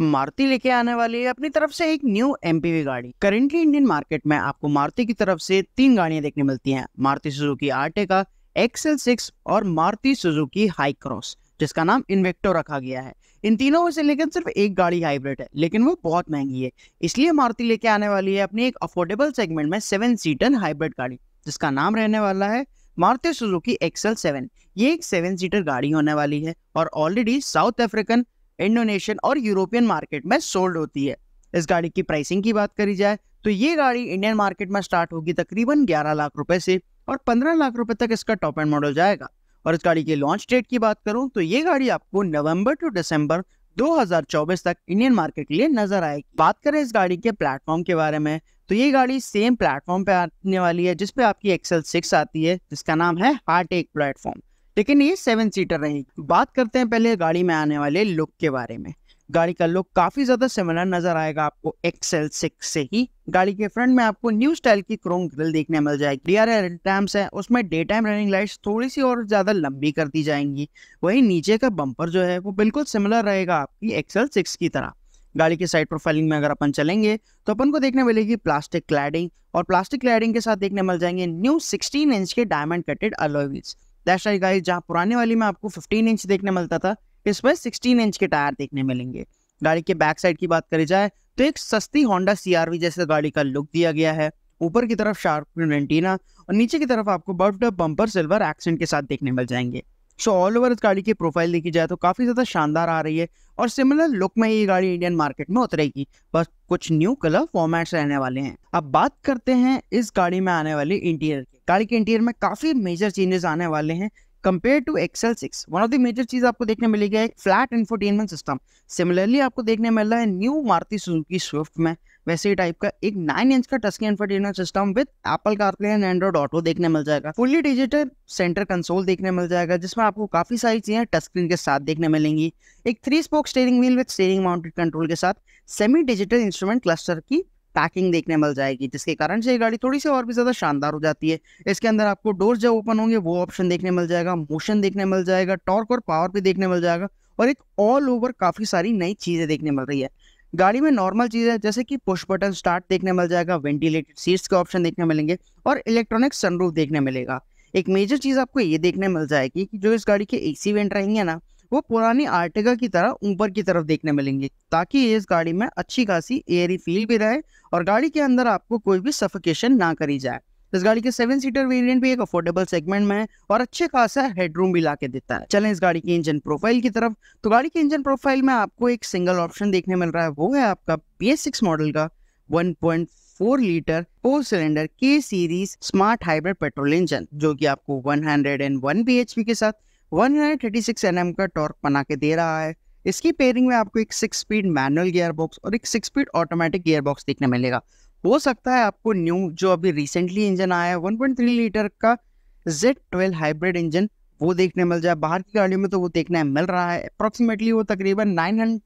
मारुति लेके आने वाली है अपनी तरफ से एक न्यू एमपीवी गाड़ी करेंटली इंडियन मार्केट में आपको मारुति की तरफ से तीन गाड़ियां देखने मिलती हैं Maruti Suzuki Ertiga XL six और मारुति सुजुकी हाई क्रॉस जिसका नाम इन्वेक्टो रखा गया है इन तीनों में से लेकिन सिर्फ एक गाड़ी हाइब्रिड है लेकिन वो बहुत महंगी है इसलिए मारुति लेके आने वाली है अपनी एक अफोर्डेबल सेगमेंट में सेवन सीटर हाइब्रिड गाड़ी जिसका नाम रहने वाला है मारुति सुजुकी एक्सएल सेवन ये एक सेवन सीटर गाड़ी होने वाली है और ऑलरेडी साउथ अफ्रीकन इंडोनेशियन और यूरोपियन मार्केट में सोल्ड होती है इस गाड़ी की प्राइसिंग की बात करी जाए तो ये गाड़ी इंडियन मार्केट में स्टार्ट होगी तकरीबन 11 लाख रुपए से और 15 लाख रुपए तक इसका टॉप एंड मॉडल जाएगा और इस गाड़ी की लॉन्च डेट की बात करूं तो ये गाड़ी आपको नवंबर टू दिसंबर 2024 तक इंडियन मार्केट के लिए नजर आएगी बात करें इस गाड़ी के प्लेटफॉर्म के बारे में तो ये गाड़ी सेम प्लेटफॉर्म पे आने वाली है जिसपे आपकी एक्सेल सिक्स आती है जिसका नाम है हार्ट एक प्लेटफॉर्म लेकिन ये सेवन सीटर रहेगी बात करते हैं पहले गाड़ी में आने वाले लुक के बारे में गाड़ी का लुक काफी ज्यादा सिमिलर नजर आएगा आपको एक्सएल सिक्स से ही गाड़ी के फ्रंट में आपको न्यू स्टाइल की क्रोम ग्रिल देखने मिल जाएगी डी आर रैम्स है उसमें डे टाइम रनिंग लाइट्स थोड़ी सी और ज्यादा लंबी कर दी जाएंगी वही नीचे का बम्पर जो है वो बिल्कुल सिमिलर रहेगा आपकी एक्सएल सिक्स की तरह गाड़ी के साइड प्रोफाइलिंग में अगर अपन चलेंगे तो अपन को देखने मिलेगी प्लास्टिक क्लैडिंग और प्लास्टिक क्लैडिंग के साथ देखने मिल जाएंगे न्यू 16 इंच के diamond cutted alloy wheels that's I guys जहाँ पुराने वाली में आपको 15 इंच देखने मिलता था इसमें 16 इंच के टायर देखने मिलेंगे गाड़ी के बैक साइड की बात करी जाए तो एक सस्ती होंडा सीआरवी जैसे गाड़ी का लुक दिया गया है ऊपर की तरफ शार्प एंटीना और नीचे की तरफ आपको बर्फ डब बम्पर सिल्वर एक्सेंट के साथ देखने मिल जाएंगे सो ऑल ओवर इस गाड़ी की प्रोफाइल देखी जाए तो काफ़ी ज़्यादा शानदार आ रही है और सिमिलर लुक में ये गाड़ी इंडियन मार्केट में उतरेगी बस कुछ न्यू कलर फॉर्मेट्स रहने वाले हैं अब बात करते हैं इस गाड़ी में आने वाले इंटीरियर की गाड़ी के इंटीरियर में काफ़ी मेजर चेंजेस आने वाले हैं compare to XL six one of the major चीज आपको देखने मिलेगी एक फ्लैट इन्फोटेनमेंट सिस्टम सिमिलरली आपको देखने मिल रहा है न्यू मारुति सुजुकी स्विफ्ट में वैसे ही टाइप का एक नाइन इंच का touchscreen infotainment system with Apple CarPlay and Android auto देखने मिल जाएगा फुली डिजिटल सेंटर कंसोल देखने मिल जाएगा जिसमें आपको काफी सारी चीजें टच स्क्रीन के साथ देखने मिलेंगी एक three spoke steering wheel with steering mounted control के साथ सेमी डिजिटल इंस्ट्रूमेंट क्लस्टर की पैकिंग देखने मिल जाएगी जिसके कारण से ये गाड़ी थोड़ी सी और भी ज़्यादा शानदार हो जाती है इसके अंदर आपको डोर जब ओपन होंगे वो ऑप्शन देखने मिल जाएगा मोशन देखने मिल जाएगा टॉर्क और पावर भी देखने मिल जाएगा और एक ऑल ओवर काफ़ी सारी नई चीज़ें देखने मिल रही है गाड़ी में नॉर्मल चीज़ें जैसे कि पुश बटन स्टार्ट देखने मिल जाएगा वेंटिलेटेड सीट्स के ऑप्शन देखने मिलेंगे और इलेक्ट्रॉनिक सनरूफ देखने मिलेगा एक मेजर चीज़ आपको ये देखने मिल जाएगी कि जो इस गाड़ी के एसी वेंट रहेंगे ना वो पुरानी आर्टिका की तरह ऊपर की तरफ देखने मिलेंगे ताकि इस गाड़ी में अच्छी खासी एयरी फील भी रहे और गाड़ी के अंदर आपको कोई भी सफोकेशन ना करी जाए इस गाड़ी के सेवन सीटर वेरिएंट भी एक अफोर्डेबल सेगमेंट में है और अच्छे खासा हेडरूम भी ला के देता है चलें इस गाड़ी की इंजन प्रोफाइल की तरफ तो गाड़ी के इंजन प्रोफाइल में आपको एक सिंगल ऑप्शन देखने मिल रहा है वो है आपका पी मॉडल का वन 1.4 लीटर फोर सिलेंडर के series smart hybrid petrol engine जो कि आपको 101 bhp के साथ 136 nm का टॉर्क बना के दे रहा है इसकी पेयरिंग में आपको एक six speed manual gear box और एक six speed automatic gear box देखने मिलेगा हो सकता है आपको न्यू जो अभी रिसेंटली इंजन आया है 1.3 लीटर का Z12 हाइब्रिड इंजन वो देखने मिल जाए बाहर की गाड़ियों में तो वो देखने मिल रहा है अप्रोक्सीमेटली वो तकरीबन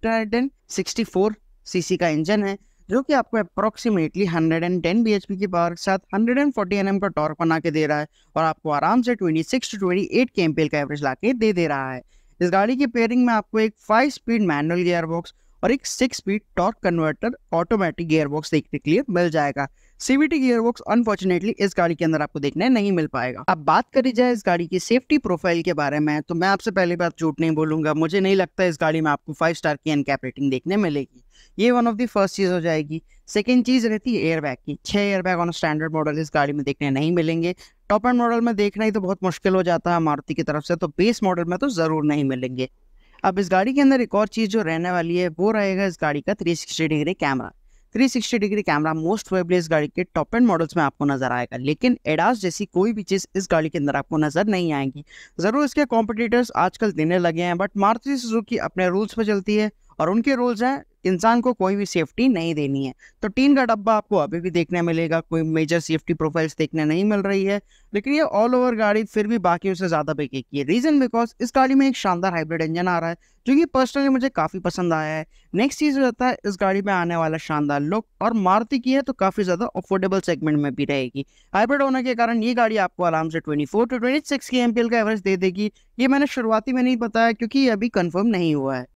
964 सीसी का इंजन है जो कि आपको अप्रोक्सीमेटली 110 bhp की पावर के साथ 140 एम का टॉर्क बना के दे रहा है और आपको आराम से 26 टू 28 के एमपीएल का एवरेज ला के दे दे रहा है इस गाड़ी की पेयरिंग में आपको एक five speed manual gear box और एक six speed torque converter automatic gearbox देखने के लिए मिल जाएगा सीवीटी गियरबॉक्स अनफॉर्चुनेटली इस गाड़ी के अंदर आपको देखने नहीं मिल पाएगा अब बात करी जाए इस गाड़ी की सेफ्टी प्रोफाइल के बारे में तो मैं आपसे पहली बात झूठ नहीं बोलूंगा मुझे नहीं लगता इस गाड़ी में आपको फाइव स्टार की एनकैप रेटिंग देखने मिलेगी ये वन ऑफ दी फर्स्ट चीज़ हो जाएगी सेकेंड चीज़ रहती है एयरबैग की air airbag on standard model इस गाड़ी में देखने नहीं मिलेंगे टॉप एंड मॉडल में देखना ही तो बहुत मुश्किल हो जाता है मारुति की तरफ से तो बेस मॉडल में तो ज़रूर नहीं मिलेंगे अब इस गाड़ी के अंदर एक और चीज़ जो रहने वाली है वो रहेगा इस गाड़ी का 360 degree camera 360 degree camera most probably इस गाड़ी के टॉप एंड मॉडल्स में आपको नजर आएगा लेकिन एडास जैसी कोई भी चीज़ इस गाड़ी के अंदर आपको नजर नहीं आएगी ज़रूर इसके कॉम्पिटिटर्स आजकल देने लगे हैं बट मारुति सुजुकी अपने रूल्स पर चलती है और उनके रूल्स हैं इंसान को कोई भी सेफ्टी नहीं देनी है तो टीन का डब्बा आपको अभी भी देखने मिलेगा कोई मेजर सेफ्टी प्रोफाइल्स देखने नहीं मिल रही है लेकिन ये ऑल ओवर गाड़ी फिर भी बाकी उससे ज़्यादा बेके की है रीज़न बिकॉज इस गाड़ी में एक शानदार हाइब्रिड इंजन आ रहा है जो कि पर्सनली मुझे काफ़ी पसंद आया है नेक्स्ट चीज़ रहता है इस गाड़ी में आने वाला शानदार लुक और मारुति की है तो काफ़ी ज़्यादा अफोर्डेबल सेगमेंट में भी रहेगी हाइब्रिड होने के कारण ये गाड़ी आपको आराम से four to six K M का एवरेज दे देगी ये मैंने शुरुआती में नहीं बताया क्योंकि ये अभी कन्फर्म नहीं हुआ है